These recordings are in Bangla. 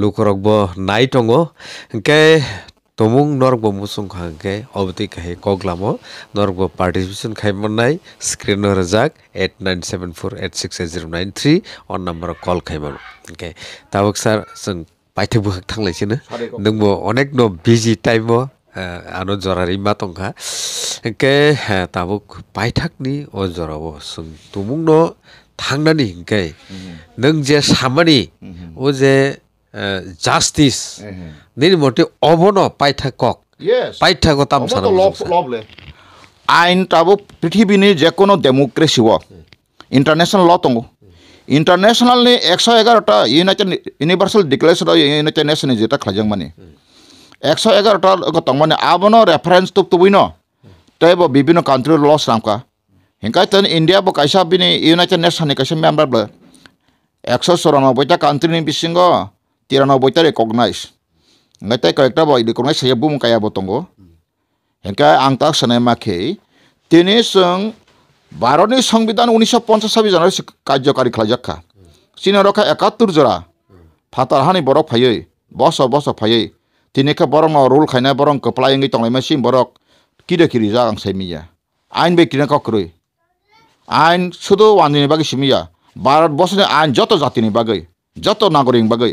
lukorokbo naitongo ke tomung norbo musung khangke obti kahe koglamo norbo participation khai monnai screen hor jak 8974860093 on number call khai mon ke tabok sar sung paithebu thang lai chine nungbo onek no busy time bo ano jorari matong kha ke tabok paithak ni o jorabo sung tomung no thangnani ke nung je samani o je justice. Mm-hmm. নির্মটি অবন পাইঠাকক পাইঠাক তাম আইন তাবো পৃথিবী যে কোনো ডেমোক্রেসি ইন্টারন্যাশনাল ল তঙ্গু নি একশো এগারোটা United Universal Declaration United Nation যেটা খাইজাং মানে একশো এগারোটা মানে আবনো রেফারেন্স তো তুবই ন তাইব বিভিন্ন কান্ট্রি ল সামকা হিংকাই তো ইন্ডিয়া বো কাইসা বিনি ইউনাইটেড নেশন কাইসা মেম্বার একশো চৌরানব্বইটা কান্ট্রি বিসিঙ্গ তিরানব্বই তা recognise ngay tay correcta boy recognize saya bum kaya botongo hengka angta sane makhe তিনি সং ভারতনি সংবিধান উনিশশো পঞ্চাশ ছাব্বিশ জানুয়ারি কার্যকারী খালাজাক্ষা চীনের রক্ষা একাত্তর জোড়া ফাতার হানি বরক ফাইয়ে বস বস ফাইয়ে তিনিকে বরং রুল খাইনা বরং কপ্লাইঙ্গি টংলাইমা সিং বরক কিরে কিরি যা আং সাইমিয়া আইন বে কিনা কক্রই আইন শুধু ওয়ানিনি বাকি সিমিয়া ভারতবর্ষের আইন যত জাতিনি বাকি যত নাগরিক বাকি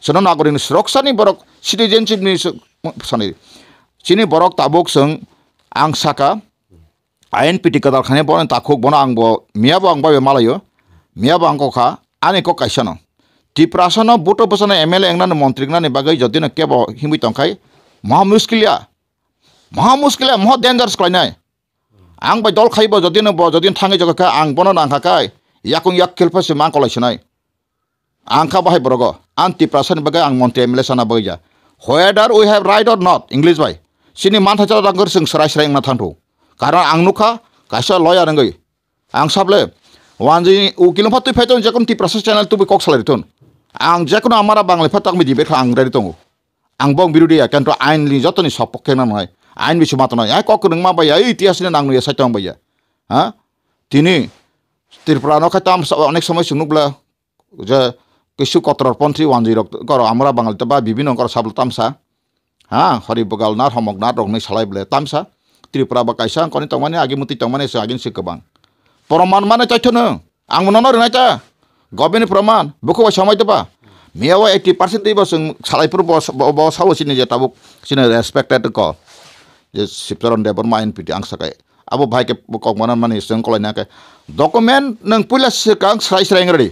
sonon agorin sroksani borok citizenship ni sani sini borok tabok sung ang saka ayen piti kadal khane bon takok bon ang bo miya bo ang ba be malayo miya bo ang ko kha ani ko kaisano tiprasano buto bosana ml engna mantri gna ni bagai jodi na kebo himi tongkai maha muskilia maha muskilia maha dangerous kai nai ang ba dol khai bo jodi na bo jodi thange jokha ang bon ang kha kai yakung yak khelpa se ma kolai chnai angka bahai borogo anti prasan bagai ang montri emile sana ja whether we have right or not english bai sini mantha chala dangur sing serai serai na thantu karena ang nukha kasya loya nangai ang sable wanji u ukilum patu phajon jakum ti process channel tu kok salari tun ang jakuno amara bangle phatak mi dibe khang rari tongu ang bong birudi ya kanto ain li jotoni sopokke na noi ain bisu matno ai kok nang ma bai ai itias ni nang ya tong bai ya ha tini tam sa onek samoi sunubla je কিছু কট্টরপন্থী ওয়ানজিরকর আমরা বাঙালিতে বা বিভিন্ন অঙ্কর সাবল তামসা হ্যাঁ হরিবগাল না হমগনাথ রগনি সালাই বলে তামসা ত্রিপুরা বা কাইসা অঙ্কনি তংমানি আগিমতি তংমানি সে আগিন সিকবাং প্রমাণ মানে চাইথনো আং মনে রোনাইতা গভর্নমেন্ট প্রমাণ বুকু বা সময় দেবা মেয়াও এইটি পার্সেন্ট দিব সং সালাইপুর বসাও সিনে যে তাবুক সিনে রেসপেক্টেড ক যে শিবচরণ দেবর্মা এন পিটি আং সাকায় আবো ভাইকে কমানান মানে সং কলাইনাকে ডকুমেন্ট নং পুইলা সিকাং সাই সাই রেডি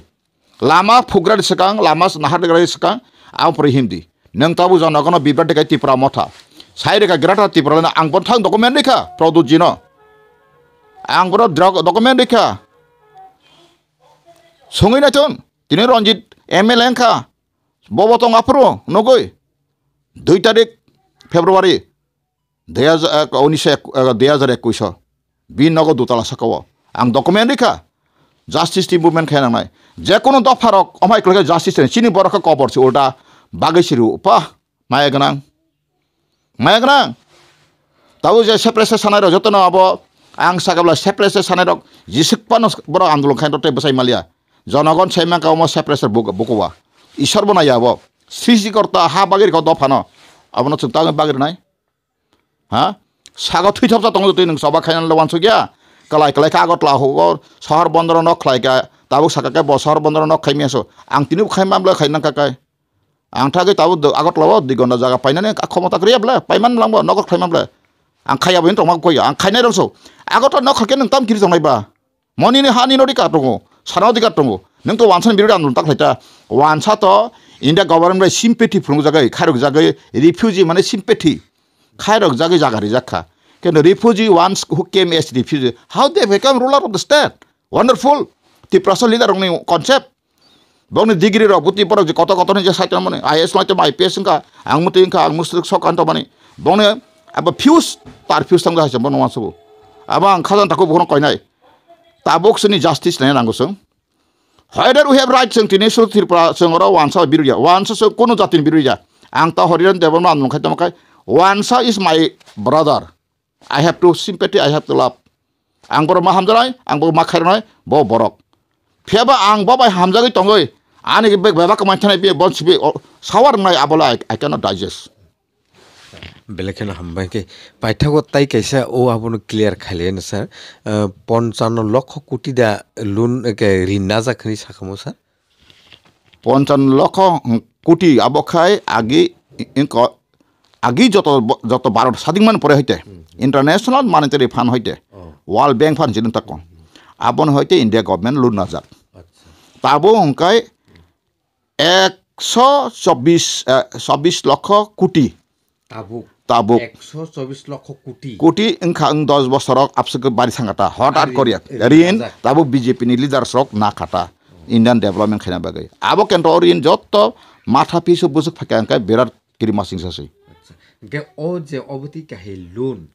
लामा फुग्रा सकां लामा नाहार सकां आं पर हिंदी नोंथां बुजा नगन बिबार देखा तिपुरा मथा साइ रेखा ग्राटा तिपुरा आं बन्थां डकुमेन्ट रेखा प्रदुत जिन आं बन डकुमेन्ट रेखा सोङैना थन दिनै रन्जित एम एल एखा बबतं आफ्र नगै দুই তারিখ ফেব্রুয়ারি দুই হাজার উনিশশো দুই হাজার একুশ বিনগর দোতলা সাকাও আং ডকুমেন্ট রেখা জাस्टिसनि मुभमेन्ट खायनांनाय जेखुनु दफारक अमाय क्लके जास्टिस सिनि बरखा कबर छ उल्टा बागैसिरु पा माया गोनां माया गोनां दाबो जे सेप्रेसे सानायरक जतन अब आं सागाब्ला सेप्रेसे सानायरक जिसिकपानो बर आन्दोलन खायन तटे बसाय मालिया জনগণ সেমাকে অম সেপ্রেসার বকোয়া ঈশ্বর বনাই আব সৃষ্টিকর্তা হা বাগির কত ফানো আপনার চিন্তা বাগির নাই হ্যাঁ সাগত থুই থাকা তঙ্গ তুই সবা খাই লওয়ান সকিয়া কলাই কলাই কে আগত লাগ চহৰ বন্দৰ ন খাই কে তাবুক চাকাকে চহৰ বন্দৰ ন খাইমি আছো আং তিনিও খাই মাম খাই নাকাই আং থাকি তাবো আগত লব দিগন্ত জাগা পাইনানে ক্ষমতা কৰি বোলে পাইমান লাগব নগত খাই মামলে আং খাই আবিন তোমাক কৈ আং খাই নাই ৰ'লছো আগত ন খাকে নোং তাম কিৰি জনাইবা মনি নে হানি নদী কাট তুমো চানাও দি কাট তুমো নোংতো ওৱানচান বিৰুদ্ধে আন্দোলন তাক লাইটা ওৱানচা তো ইণ্ডিয়া গভৰ্ণমেণ্টে চিম্পেথি ফুৰুং জাগাই খাই ৰক জাগাই ৰিফিউজি মানে চিম্পেথি খাই ৰক জাগাই জাগাৰি জাখা can refugee once who came as refugee, how they become ruler of the state? Wonderful. The person leader only concept. Bong degree of Buti Borg, Kota Koton is a site money. I asked my to my patient, Angmutinka, Musk Sokanto money. Bong a fuse, Tarfus and the Hajabon wants to. Among cousin Taku Bonkoinai. Tabox any justice, Nangosum. Whether we have rights and tenacious to the person or once a Biria, once a Kunuzat in Biria, Anta Horian Devon, Katamaka, once is my brother. I have to চিম্পেটি আই হেভ টু লাভ আংব মাহামজা নাই আংব মা খাই নাই ব বৰক ফেবা আং বা বাই হামজাগৈ টঙৈ আনে বেবাকে মাইথানাই বি বঞ্চ বি চাৱাৰ নাই আবলে আই আই কেন ডাইজেষ্ট বেলেগ খেলা হামবাইকে পাইথাগত তাই কৈছে ও আপুনি ক্লিয়াৰ খালে নে ছাৰ পঞ্চান্ন লক্ষ কোটি দা লোন ঋণ নাজাখিনি চাকামো ছাৰ পঞ্চান্ন লক্ষ কোটি আৱসায় আগে আগি যত যত বাৰোটা স্বাধীনমান পৰে হইতে ইণ্টাৰনেশ্যনেল মানিটাৰি ফাণ্ড হইতে ৱৰ্ল্ড বেংক ফাণ্ড যিটো তাক আপন হইতে ইণ্ডিয়া গভমেণ্ট লোন না যাক তাবো অঙ্কায় একশো চব্বিশ চব্বিশ লক্ষ কোটি তাবো তাবো একশো চব্বিশ বিজেপি নি লিডারসক না খাটা ইন্ডিয়ান ডেভেলপমেন্ট বাগে আবো কেন্দ্র ঋণ যত মাথা পিছ বুঝুক ফাঁকে বিৰাট বিৰাট কিৰিমাসিংস আছে गे ओ जे अबति काहे लोन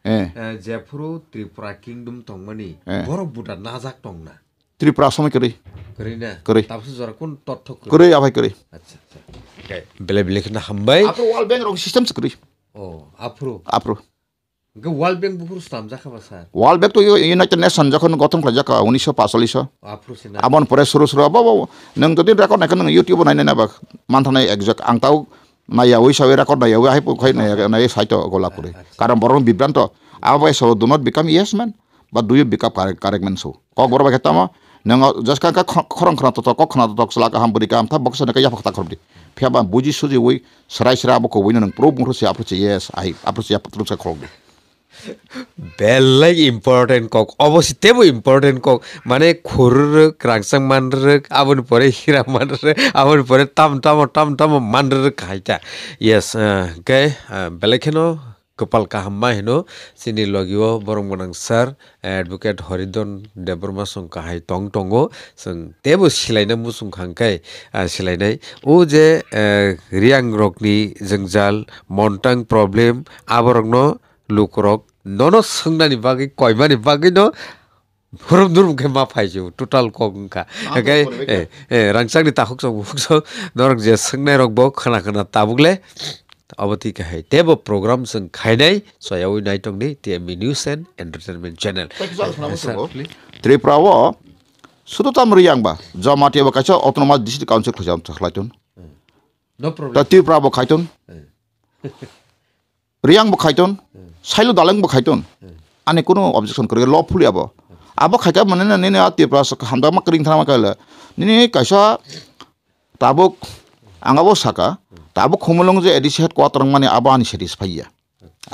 जेफ्रो त्रिपुरा किंगडम तंगमनि बरो बुडा नाजाक तंगना त्रिपुरा समय करै करै ना करै तबस जरा कोन तथ्य करै करै आबाय करै अच्छा अच्छा बेले बेले खना हमबाय आफ्रो वर्ल्ड बैंक रो सिस्टम से करै ओ आफ्रो आफ्रो गे वर्ल्ड बैंक बुफुर स्टाम जाखाबा सर वर्ल्ड बैंक तो युनाइटेड नेशन जखन गथम खला जाका 1945 आफ्रो सिना आमन परे सुरु सुरु अब नंग जदि रेकॉर्ड नाखन नंग युट्युब नायनाय नाबा मानथनाय एग्जैक्ट आंताव মাই আৱৈ চাৱৈ ৰাকত নাই আৱৈ আহি পুখাই নাই চাইত গোলাপ কৰি কাৰণ বৰং বিভ্ৰান্ত আমাৰ চব দুনত বিকাম ইয়েছ মেন বা দুই বিকাপ কাৰেক্ট মেন চৌ কক বৰ বা খেতাম নে জাস্কা কা খৰং খৰা তত কক খৰা তত চলা কাহাম বুলি কাম থাক বকচা নেকা ইয়াফা কথা কৰি ফিয়াবা বুজি চুজি ৱৈ চৰাই চৰাই আমাক কৈ নে প্ৰ মুঠ চি আপুচি আহি আপুচি ইয়াৰ পত্ৰ बेललाई इम्पोर्टेन्ट कक अवश्य इम्पोर्टेन्ट कक माने खोरु क्राङसाङ मान्डर आउनु पऱ्यो हिरा मान्डर आउनु पऱ्यो ताम ताम ताम ताम मान्डर खाइटा यस गाई बेलाखेनो गोपाल काहाम्मा हेनो सिनि लगियो बरम गोनां सर एडभोकेट हरिदन देबरमा सं काहाय टं टंगो जों तेबो सिलायना मुसुं खांखाय सिलायनाय ओ जे रियां रकनि जोंजाल मन्टां प्रब्लेम आबरंनो लुकरक নন' চিংনা নিবা কি কইমা নিবা কি ন হুৰুম ধুৰুম কে মা পাইছোঁ টোটাল কম খা একে ৰাংচাং নি তাহুক যে চিংনাই ৰক বক খানা তাবুকলে অৱতি কাহাই তেব প্ৰগ্ৰাম চিং খাই নাই নাইটং উই নাইটক নিউজ এণ্ড এণ্টাৰটেইনমেণ্ট চেনেল ত্ৰিপুৰাও শুধুতাম ৰিয়াংবা জমাটি এব কাইছ অট'নমাছ ডিষ্ট্ৰিক্ট কাউঞ্চিল খাইছ খাইতোন ত্ৰিপুৰাব খাইতোন রিয়াংবো খাইতন সাইলো দালাংবো খাইতন আনে কোনো অবজেকশন করি ল ফুলি আবো আবো খাইক মানে না নিনে আতি প্লাস হামদামা করিং থামা কাইলে নিনে কাইসা তাবুক আঙাবো সাকা তাবো খমলং যে এডিসি হেড কোয়াটার মানে আবো আনি সেটিস ফাইয়া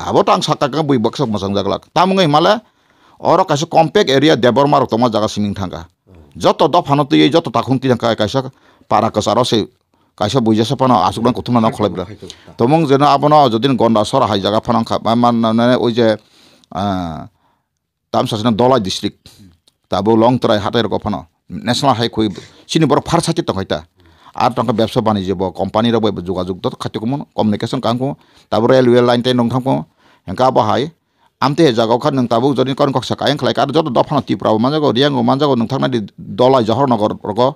আবো টাং সাকা বই বাক্স মজাং জাগলাক তামঙ্গাই হিমালে অর কাইসা কম্পেক্ট এরিয়া দেবর মারক তোমার জায়গা সিমিং থাকা যত দফ দফানতি যত তাকুন তিন কাইসা পারা আর সে কাইছ বুজাছ পান আশুক কথা না খোলাই পেলা তমুং যেন আপনার যদি গন্ড আসর হাই জায়গা ফান মানে ওই যে তাম সাসনে দলাই ডিস্ট্রিক্ট তাবো লং তরাই হাতে রক ফান ন্যাশনাল হাই খুই সিনি বড় ফার সাথে তখন আর তখন ব্যবসা বাণিজ্য ব কোম্পানি রব যোগাযোগ তো খাতি কমন কমিউনিকেশন কাম কম রেলওয়ে লাইন টাইন নং থাকবো হেঁকা বহাই আমতে এ জায়গাও খা নাবো যদি কন কক সাকায় খাই আর যত দফান তিপুরাবো মানজাগো রিয়াঙ্গো মানজাগো নাই দলাই জহর নগর রকম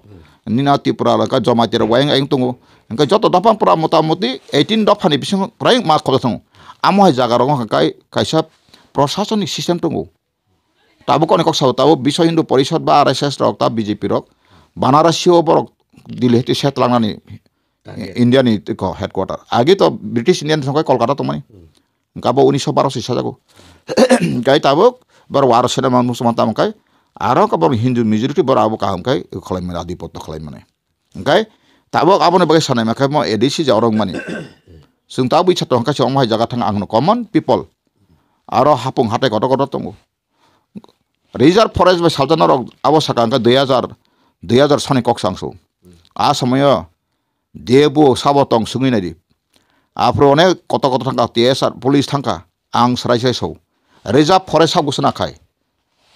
nina ti pura la ka joma ti ra wayang ayang tungu engka joto dapan pura muta muti 18 dapan ibising pura yang mak kota tungu amo hai jaga rong hmm. kai kaisa প্রশাসনিক সিস্টেম টঙ্গু তাবো অনেক সাও তাবো বিশ্ব হিন্দু পরিষদ বা আর এস এস রক তা বিজেপি রক বানারসিও বরক দিল্লি হেতু সেট লাংনানি ইন্ডিয়ান হেডকোয়ার্টার আগে তো ব্রিটিশ ইন্ডিয়ান সঙ্গে কলকাতা তো মানে গাবো উনিশশো বারো সিসা যাবো গাই তাবো বার ওয়ার সেনা মুসলমান তামকায় আৰু কাবাৰ হিন্দু মেজৰিটি বৰ আবো কাহাম খাই খলাই মানে আধিপত্য খলাই মানে এনেকাই তাবক আপুনি বাকী চানাই মাখাই মই এডিচি যাওঁ মানে চিং তাৰ বুজি ছাত্ৰ সংখ্যা চিঞৰ জেগা থাকে আহোঁ কমন পিপল আৰু হাপুং হাতে গত গত তং ৰিজাৰ্ভ ফৰেষ্ট বাই চালজানৰ আৱ চাকা এনেকৈ দুই হাজাৰ দুই হাজাৰ চনে কক চাংছো আ সময় দেৱ চাব তং চুঙি নাৰি আপুনি অনেক কত কত থাকা টি এছ আৰ পুলিচ থাকা আং চৰাই চাই চৌ ৰিজাৰ্ভ ফৰেষ্ট চাব গৈছে নাখায়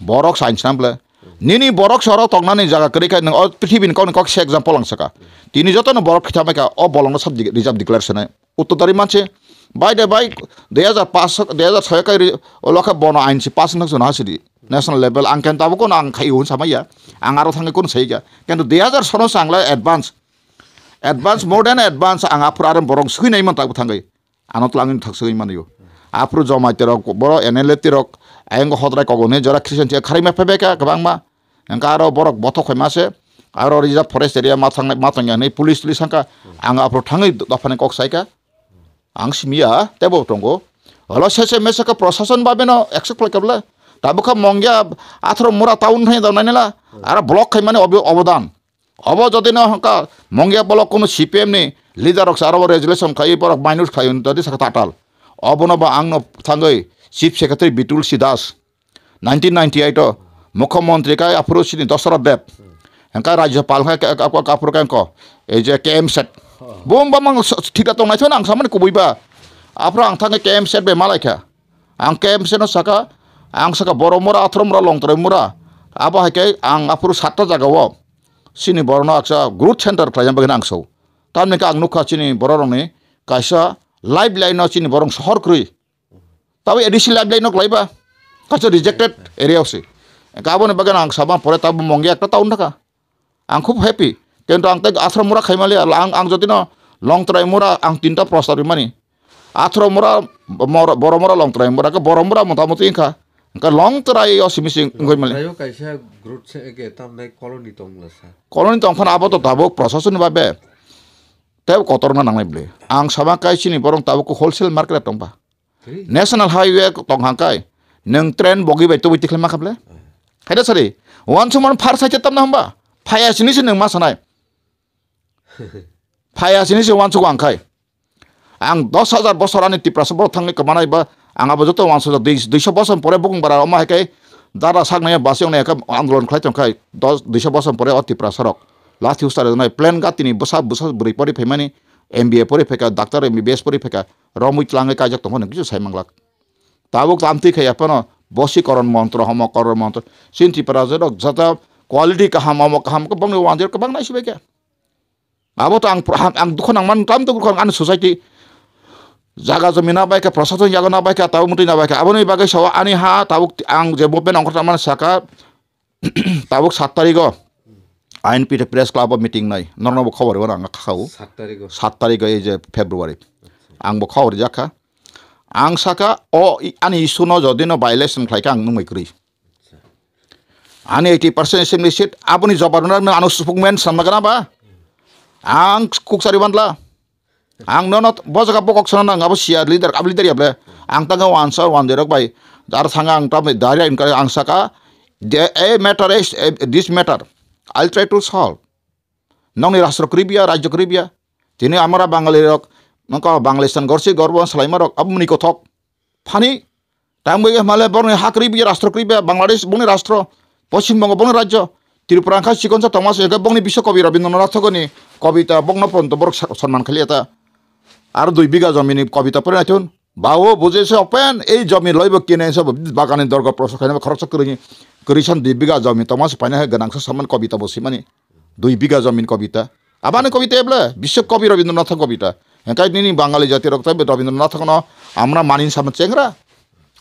borok sains nample nini borok soro tongnani jaga kerika nang or prithibin kon kok se example lang saka tini joto no borok khitame ka o bolong sab reserve declaration uttotari manche by the by 2005 2006 ka lokha bono ain si pass nak jona sidi national level आं केन ताबो कोन आं खाइ हुन सामाया आं आरो थाङै कोन सैगा किन्तु 2016 सांला advance advance more than advance आं आफुर आरो बरं सखैनायमोन ताबो थाङै आनत लाङै थाखसै मानियो आफुर जमायतेरक बर एनएलएतेरक ayango hodrai kogone jora christian che kharima phebe ka kwbangma angka aro borok bothok khoi mase aro reserve forest area ma thang ma thang yani police police angka ang apro thangai dafane kok saika ang simia tebo tongo হলো শেষে মেসেকে প্রশাসন ভাবে না একশো ফ্লাইকাবলে তাবুখা মঙ্গিয়া আথর মোরা টাউন হয়ে দাও নাইলা আর ব্লক খাই মানে অবদান অব যদি না হকা মঙ্গিয়া ব্লক কোনো সিপিএম নি লিডার আর রেজুলেশন খাই পর মাইনুস খাই যদি সাকা তাটাল অবনব আং থাঙ্গই chief secretary Bitul C Das nineteen ninety eight মুখ্যমন্ত্রী কা আফরু সিনি দশরথ দেব হেঁকা রাজ্যপাল কাপড় কেঙ্ক এই যে কে এম সেট বোমবা মাং ঠিকা তংনাই আং সামনে কবইবা আফ্রা আং কে এম সেট বে মালাইখা আং কে এম সেট সাকা আং সাকা বড় মোরা আথর মোরা লংতরে মোরা আবা হাইকে আং আফরু সাতটা জায়গাও সিনি বড়নো আকসা গ্রোথ সেন্টার খাইজামবাগিন আং সৌ তার নাকি আং নুখা চিনি বড় রংনি কাইসা লাইফ লাইন চিনি বরং শহরক্রুই Tapi edisi lab lain nuk laiba kaca rejected area osi kabo ne bagan ang sama, pore tabu mongi akta taun naka ang kup happy kento ang teg asro mura kai mali ang ang jodi no long try mura ang tinta prostar imani asro mura boro mura long try mura ka boro mura muta muti ingka ka long try yo oh, si misi ngoi mali ayo kai sa grut se koloni tong lasa koloni tong kan abo to tabu prostar suni babe Tapi kotor nggak nangai beli. Ang sama kayak sini, borong tabu ku wholesale market tong national highway tong hangkai neng train bogi bai tuwi tikhle makable kaida sari wan suman far sa chetam na hamba phaya sini sin neng masanai phaya sini sin wan su wangkai ang 10000 বছরানি টিপ্রাস বড় থাঙ্গে কমানাই বা আঙাবো যত wan su 200 বছর পরে বগুং বারা অমা হাইকাই দাদা সাগনায় বাসিং না একা আন্দোলন খাই তংখাই 10 200 বছর পরে অতিপ্রাসরক লাথি উস্তারে নাই প্লেন গাতিনি বসা বসা বুড়ি পরি ফেমানি MBA pori pheka doctor MBBS pori pheka romui tlange kajak tomo ne kichu saimanglak tabuk tamti khaya pano বশীকরণ মন্ত্র সমকরণ মন্ত্র চিন্তি পারা যে যাতে কোয়ালিটি কাহাম আমক কাহাম গোবাং ওয়ান জিৰ' গোবাং নাইছে বেকে আবত আং আং দুখন আং মান তাম তো দুখন আন সোসাইটি জাগা জমি না বাইকে প্রশাসন জাগা না বাইকে তাবুক মতি না বাইকে আবনি বাগে সব আনি হা তাবুক আং যে মুভমেন্ট অংশ তামান সাকা তাবুক সাত তারিখ আইনপিটে প্রেস ক্লাব মিটিং নাই নরনব খবর হবেন আঙ্গা খাও সাত তারিখ এই যে ফেব্রুয়ারি আংবো আচ্ছা। খবর জাখা আং সাকা অ আনি ইস্যুন যদিন ভাইলেশন খাইকা আং নুমাইক্রি আচ্ছা। আনি এইটি পার্সেন্ট এসেম্বলি সিট আপনি জবারনার আনু সুফুকমেন সামনাগানা বা আং কুকসারি বানলা আং ন বজাকা বকক সানা নাং আবো সিয়া লিডার আব লিডার ইয়াবলে আং তাঙ্গা ওয়ান সার ওয়ান দেরক বাই যার সাঙ্গা আং তাম দাঁড়িয়ে আং সাকা a matter a this matter I'll try to solve নংনি রাষ্ট্র করিবিয়া রাজ্য করিবিয়া তিনি আমরা বাঙালি রক নক বাংলাদেশ গরসি গর্ব সালাইমা রক আবমনি কথক ফানি টাইম বই মালে বর্ণ হা করিবিয়া রাষ্ট্র করিবিয়া বাংলাদেশ বনি রাষ্ট্র পশ্চিমবঙ্গ বনি রাজ্য ত্রিপুরাঙ্কা চিকনসা তমাস এগে বংনি বিশ্বকবি রবীন্দ্রনাথ গনি কবিতা বগ্নপন্ত বরক সম্মান খালি এটা আর দুই বিঘা জমিনি কবিতা পড়ে আছেন 바오 보제서 뺀 에이 점이 러이버 সব বাগানের দর্গ 프로서 খরচ 걸어서 그러니 দুই বিঘা জমি তোমার পানি হয় গণাংশ সমান কবিতা বসি মানে দুই বিঘা জমিন কবিতা আবার কবিতা এবলে বিশ্ব কবি রবীন্দ্রনাথ কবিতা হেঁকাই নিনি বাঙালি জাতি রক্ত রবীন্দ্রনাথ ন আমরা মানিন সামনে চেংরা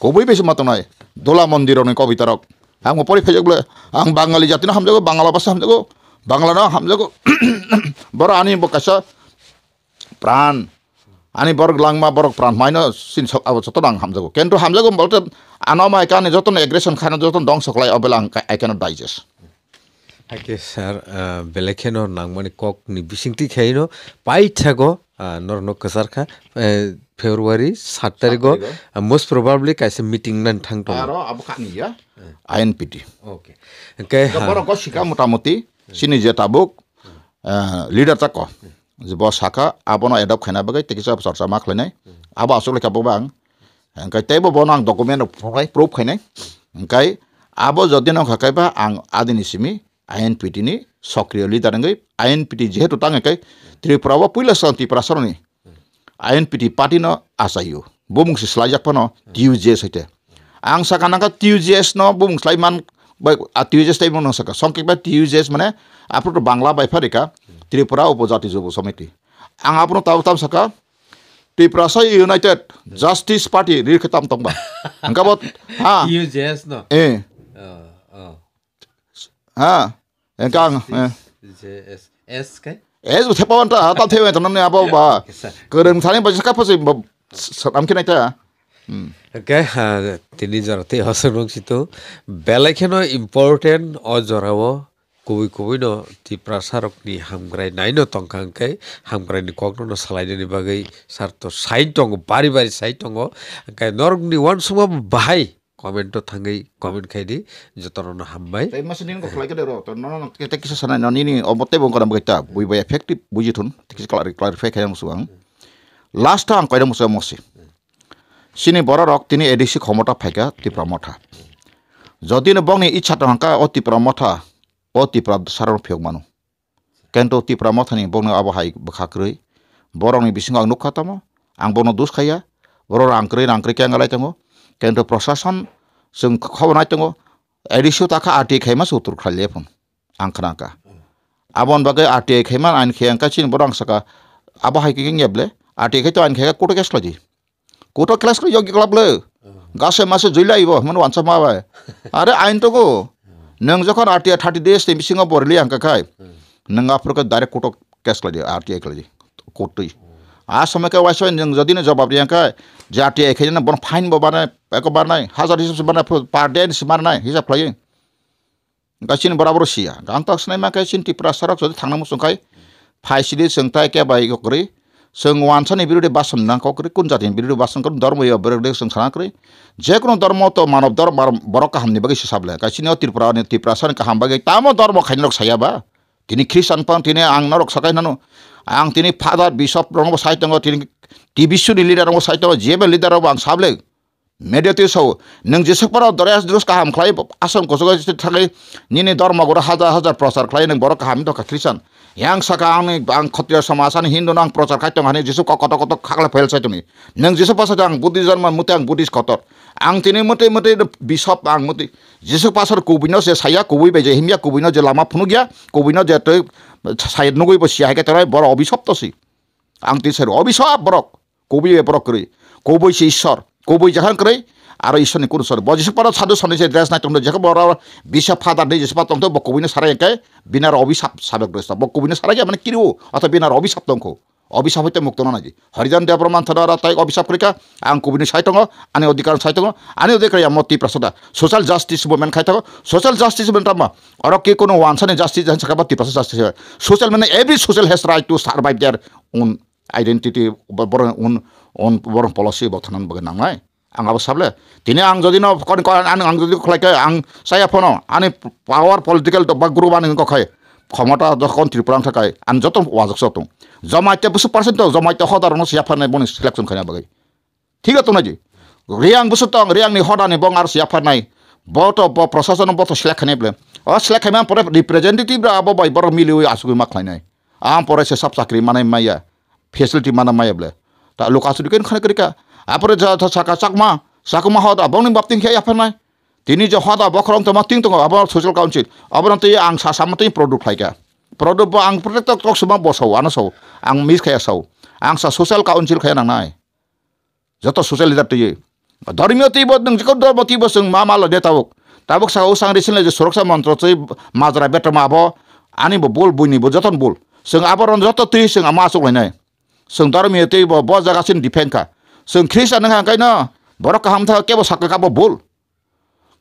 কবই বেশি মত নয় দোলা মন্দির নয় কবিতা রক আং ওপরে ফেজে বলে আং বাঙালি জাতি না হামজাগো বাংলা ভাষা হামজাগো বাংলা না হামজাগো বড় আনি বকাশ প্রাণ আনি বৰক লাংমা বৰক প্ৰাণ মাইন চিন যতন আং হামজাগো কিন্তু হামজাগো বলতে আনমা একানে যতন এগ্ৰেশ্যন খাইনে যতন দং চকলাই অবেলা আই কেন ডাইজেষ্ট তাকে ছাৰ বেলেগে নৰ মানে কক নিবিচিংটি খাই ন পাই থাকো নৰন নকাৰ খা ফেব্ৰুৱাৰী সাত তাৰিখ মষ্ট প্ৰভাৱলি কাইছে মিটিং নাই থাং I N P T okay শিকা মোটামুটি চিনি যে তাবুক লিডাৰ তাক jibo saka abono edop khaina bagai tikisa sarsa ma khlainai abo asuk lekha bobo ang enkai tebo bono ang document phokai proof khainai enkai abo jodi no khakai ba ang adini simi INPT ni sokriyo li darangai INPT jehetu tang enkai tri prawa puila santi prasaroni INPT party no asaiyo bumung si slajak pano TUJS hite ang saka nangka TUJS no bumung slai man ba TUJS tebo no saka songkik ba TUJS mane apro to bangla ba ifarika Tripura Upajati Juba समिति आं आफ्नो ताबताम साका त्रिपुरा सय युनाइटेड जस्टिस पार्टी रिखे ताम तंबा हंगाबत हा यूजेएस न ए हा एकां जेएस एस के एस उथे पवन ता हाता थे तन ने अब बा करम थाने बजे का फसे हम के नाइता ओके তিনি জৰাতে হচনক চিটো বেলেগ ইম্পৰ্টেণ্ট जरावो कबि कबि न तिप्रा सारक नि हामग्राय नाय न तंखांखै हामग्राय नि कक न सलाइदे नि बागै सार तो साइन टंग बारि बारि साइन टंग काय नर्ग नि वान सुम बाहाय कमेन्ट तो थांगै कमेन्ट खाइदि जतन न हामबाय तै मासे दिन खलाय गदे र त न न केते किसो सना न नि नि अबते बंग करम गैता बुइ बाय इफेक्टिव बुजि थुन किसो क्लार क्लार फेक हेम सुवां लास्ट टाइम कयदम सुवा मसे सिनि बरा रक तिनि एडिसि खमटा फाइका तिप्रा मथा যদি নবং ইচ্ছা টংকা অতি প্ৰমথা o tipra saran fiogmano kento tipra mothani bono abo hai bkhakrei ni bisingo ang nukhatamo ang bono dus khaya boro angkri angkri kengalai tango kento prosasan sung khobonai tango taka arti আটি খাইমা সত্তর খাইলে ফোন আংখানাকা আবন বাকে আটি খাইমা আইন খেয়াঙ্কা চিন বড় আংসাকা আবা হাইকে গেবলে আটি খাইতো আইন খেয়ে কোটো ক্লাস লাগে কোটো ক্লাস করে যোগ্য গলাবলে গাছে মাসে জুইলে আইব মানে আনসা মাবাই আরে আইন তো গো नों जखन आर टी आइ थार्टि देसनि सिङाव बरलि हांखाखाय नों आफोरखौ डाइरेक्ट कर्टआव केस लायो आर टी आइ लायो कर्टै आ समयखौ वाइसबाय नों जुदि नों जबाब दियांखाय जे आर टी आइ खायनो बन फाइन बारनाय बेखौ नाय हाजार हिसाब बारनाय पार डेनिसो बारनाय हिसाब लायो गासिनो बराबर सिया गांथाक सिनाय माखाय सिन टिप्रा सरक जुदि थांनांगौ संखाय फाइसिदि सोंथाय के बाहाय सङ्गानसनको खोक कुन जाति बसनको धर्म यो सङ्ग सानी जे धर्म त मानव धर्म बोर्ड कहाँनिबैसँग त्रिपुर त्रिपुर सर काम बगैँ तामा धर्मखे रक्ोस दिन खिस्टियान पाउने अनि र लक्स खाइन आनी फादार विशप नै टिभी शो लिडार साहित्य जे लिडार सबले मेडिया सौ नेसपर दर काम आसन कसो नि धर्मको हजार हजार प्रचार खाल बहाँ खिस्टान yang sakang ni bang khotir samasan hindu nang prochar khai tong hani jisu ko kotok kotok khakla fail sai tumi nang jisu pasar ang buddhism ma muti ang buddhist khotor ang tini muti muti bishop ang muti jisu pasar kubino se saya kubi beje himya kubino je lama phunu gya kubino je to sai nugui bosia hake torai bor obishopto si ang ti ser obishop borok kubi borok kri kubi se ঈশ্বর কবই যেখান করে আর isoni kuru sor bojis paro sadu soni se dres na tumdo jeko boro bisa fada de jispa tongto bokubine sara ekai binar অভিশাপ সাবেগ্রস্ত বকুবিনে সারা যায় মানে কিরিও অর্থাৎ বিনার অভিশাপ তঙ্ক মানে অভিশাপ হইতে মুক্ত নাজি যে দেব দেবরমান থানা তাই অভিশাপ করিকা আং কুবিনী সাইটঙ্গ আনি অধিকার সাইটঙ্গ আনি অধিকার Moti Prasad social justice movement খাই থাকো সোশ্যাল জাস্টিস মুভমেন্ট আমা অর কে কোনো ওয়ানসানি জাস্টিস সাকা বা প্রসাদ জাস্টিস সোশ্যাল মানে every social has right to survive their own identity বরং উন উন বরং পলসি বর্তমান বগে নামায় আং চাবলে তিনি আং যদি ন আন আং যদি খলাইকে আং চাই আপন আনি পাওয়ার পলিটিক্যাল ডব্বা গ্রুপ আনি কখাই ক্ষমতা যখন ত্রিপুরা থাকায় আন যত ওয়াজক সত জমাইতে বসু পার্সেন্ট জমাইতে সদারণ সিয়াফানে বনি সিলেকশন খাই বাকি ঠিক আছে নাজি রিয়াং বসু তং রিয়াং হদানি বং আর সিয়াফার নাই বত প্রশাসন বত সিলেক খাই বলে অ সিলেক খাই পরে রিপ্রেজেন্টেটিভ আবো বাই বড় মিলি আসুক মা খাই নাই আম পরে সে সব চাকরি মানে মাইয়া ফেসিলিটি মানে মাইয়া বলে তা লোক আসুক খানে করিকা apre ja tho saka sakma sakma hot abang ni bapting khe yafen nai tini ja hot abakrong tama ting tong abar social council abran te ang sa sam te product khaika product ba ang protect tok suma bosau anasau ang mis khaya sau ang sa social council khaya nang nai jato social leader te ধর্মীয় তিব্বত নং জিকো ধর্ম তিব্বত সং মা মাল নেতাবক তাবক সাহা উসাং রেসিন যে সুরক্ষা মন্ত্র চৈ মাজরা বেটমা আব আনিব বল বুইনিব যতন বল সং আবরণ যত তুই সং আমা আসক হইনাই সং ধর্মীয় তৈ ব জাগাসিন ডিফেন্ডকা sung krista nang hang kaino borok kaham tha kebo sakka kabo bol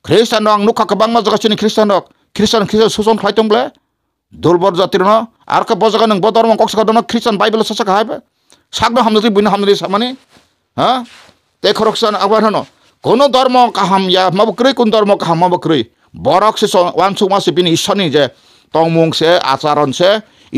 krista nang nukha kabang ma jaga chini krista nok krista krista suson khai tongle দুর্বল জাতির ন আর কে বজগা নং বদর মং কক্স কদন খ্রিস্টান বাইবেল সসা খাইবে সাগন হামদি বুইন হামদি সামানি হ্যাঁ তে খরকসান আবার হন কোন ধর্ম কাহাম ইয়া মবক্রি কোন ধর্ম কাহাম মবক্রি বরক সে ওয়ান সুমাসে বিনি ঈশ্বরনি যে তং মুং সে আচরণ সে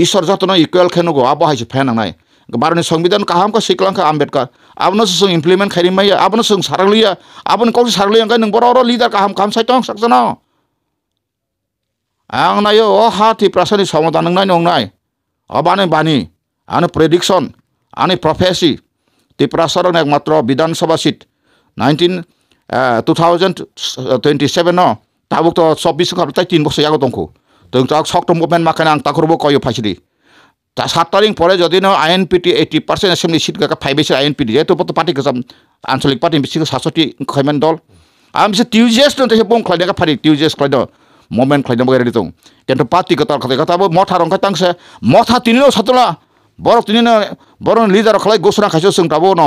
ঈশ্বর যতন ইকুয়াল খেনগো আবহাইছে ফ্যান নাই Baru nih bidan kaham kah siklang kah ambedkar. Abang nusung sung implement kiri mah ya. Abang nusung sarlu ya. Abang nih kau sih sarlu yang kah nunggu orang leader kan, kaham kaham saya tuang saksi nau. Ang nayo oh hati perasaan di semua tanang nanya ngai. Abang nih bani. Ane prediction. Ane profesi. Di perasaan yang matra bidan sabasit. nineteen uh, eh, 2027 eh, no. Tahu tuh sok bisa kah tuh tiga bulan sejak itu. Tunggu tuh sok tuh movement ang angkat kurbo kau yuk তা সাত তারিখ পরে যদি না INPT eighty percent assembly seat গা ফাইভ এসে আইএনপিটি যেহেতু বত পার্টি গেছাম আঞ্চলিক পার্টি বেশি সাতষট্টি খৈমান দল আর বেশি টিউজিএস নো তাই বং খাইনাগা ফারি টিউজিএস খাইন মোমেন খাইন বগে রেডি তুম কিন্তু পার্টি কথা খাতে কথা মথা রং সে মথা তিন সাতলা বড় তিন বড় লিডার খাই ঘোষণা খাইছো সঙ্গাবো ন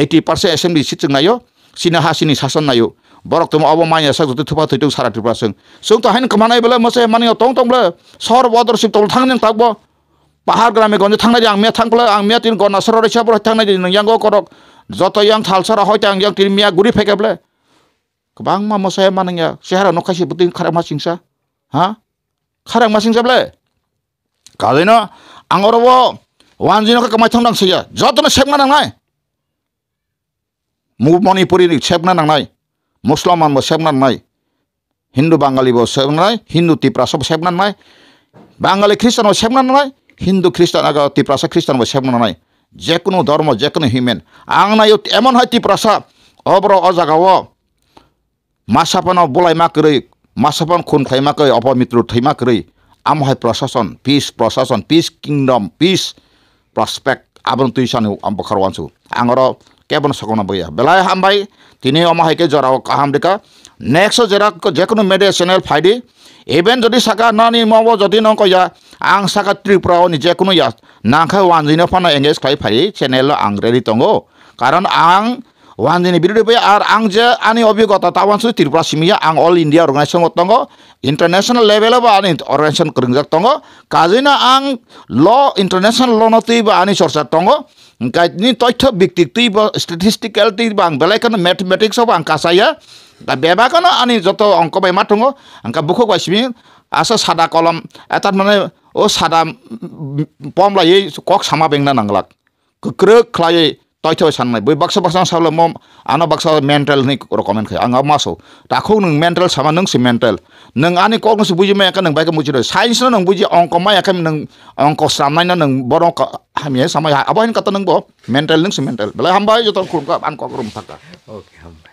এইটি পার্সেন্ট এসেম্বলি সিট সং নাইও সিনা হা সিনি শাসন নাইও বরক তুমি অব মাই আসা যদি থুপা থৈতৌ সারা থুপা সং সং তো হাইন কমানাই বলে মসে মানে তং তংলে সর বদর সিপ তোমার থাকবো পাহাড় গ্রামে গঞ্জে থাকনাই আংমিয়া থাকলে আংমিয়া তিন গণাসর রেসাবর থাকনাই নংয়াঙ্গ করক যত ইয়াং থালসারা হয়তো আংয়াং তিন মিয়া গুড়ি ফেকেবলে গোবাং মা মশাই মানিয়া সেহারা নখাইসি বুদিন খারাপ মাসিংসা হা খারাপ মাসিংসাবলে কাজেন আঙরব ওয়ানজিনকে কামাই থাকনাংসিয়া যতনে সেবনা নাংনাই মণিপুরি সেবনা নাংনাই মুসলমানবো সেবনা নাংনাই হিন্দু বাঙালিবো সেবনাই হিন্দু তিপ্রাসব সেবনা নাংনাই বাঙালি খ্রিস্টানও সেবনা নাংনাই হিন্দু খ্রিস্টান আগা তিপ্রাসা খ্রিস্টান বা সেবন নাই যে কোনো ধর্ম যে কোনো হিউম্যান আংনাই এমন হয় তিপ্রাসা অব্র অজাগাও মাসাপানো বলাই মাকরৈ মাসাপান খুন থাইমাকৈ অপমিত্র থাইমাকরৈ আমহাই প্রশাসন পিস প্রশাসন পিস কিংডম পিস প্রসপেক্ট আবন তুই সানু আমবখারওয়ানসু আঙর কেবন সকনা বইয়া বেলায় হামবাই তিনি অমাহাইকে জরাও কাহাম রেখা নেক্সট জেরা যে কোনো মেডিয়া চ্যানেল ফাইডি Even jadi saka nani mawo jadi nongko ya ang saka tripura oni jekuno ya nangka wanzino pano enges kai pari channel lo ang reli tongo karan ang wanzini biru dipe ar angja ani obi kota tawan su tripura simia ang all india organization ngot tongo international level apa ani organization kering jak tongo kazina ang law international law noti ba ani sorsa tongo ngkait ni toito biktik tiba statistical tiba ang belai kan mathematics apa ang kasaya Ta beba kono ani joto onko bai matongo angka buko kwa asa sada kolom etat mane o sada pom la yei kok sama beng na nanglak. Kekre kla yei toi toi san nai bai baksa baksa sa lo mom ana baksa mental ni kuro komen kai angka maso. Ta kong nung mental sama neng si mental. Nung ani kok nung si buji mei akan nung bai ka muji doi. Sain sana nung buji onko mai akan nung onko sama nai nung ka hami sama yai. Apa kata neng bo mental neng si mental. Bela hamba yei joto kurung ka an kok rum Oke hamba.